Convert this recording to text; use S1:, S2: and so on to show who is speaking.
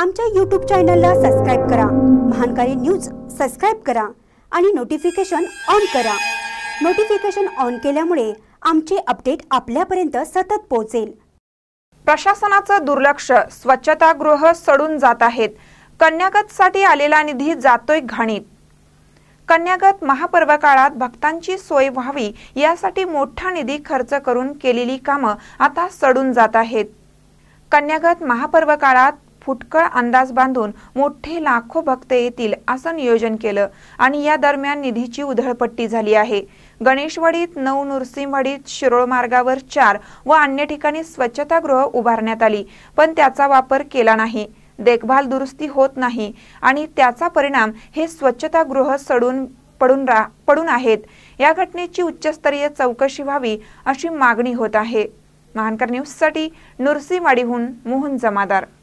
S1: आमच्या यूट्यूब चॅनलला सबस्क्राईब करा महानकारी न्यूज सबस्क्राईब करा आणि नोटिफिकेशन ऑन करा नोटिफिकेशन ऑन केल्यामुळे आमचे अपडेट
S2: आपल्यापर्यंत सतत पोहोचेल प्रशासनाचं दुर्लक्ष स्वच्छतागृह सडून जात आहेत कन्यागतसाठी आलेला निधी जातोय घाणीत कन्यागत महापर्व काळात भक्तांची सोय व्हावी यासाठी मोठा निधी खर्च करून केलेली कामं आता सडून जात आहेत कन्यागत महापर्व काळात फुटकळ अंदाज बांधून मोठे लाखो भक्त येतील असं नियोजन केलं आणि या दरम्यान निधीची उधळपट्टी झाली आहे गणेशवाडीत नऊ नृसिंहवाडीत शिरोळ मार्गावर चार व अन्य ठिकाणी स्वच्छतागृह उभारण्यात आली पण त्याचा वापर केला नाही देखभाल दुरुस्ती होत नाही आणि त्याचा परिणाम हे स्वच्छतागृह सडून पडून रा पडून आहेत या घटनेची उच्चस्तरीय चौकशी व्हावी अशी मागणी होत आहे महानकर न्यूजसाठी नुरसीमाडीहून मोहन जमादार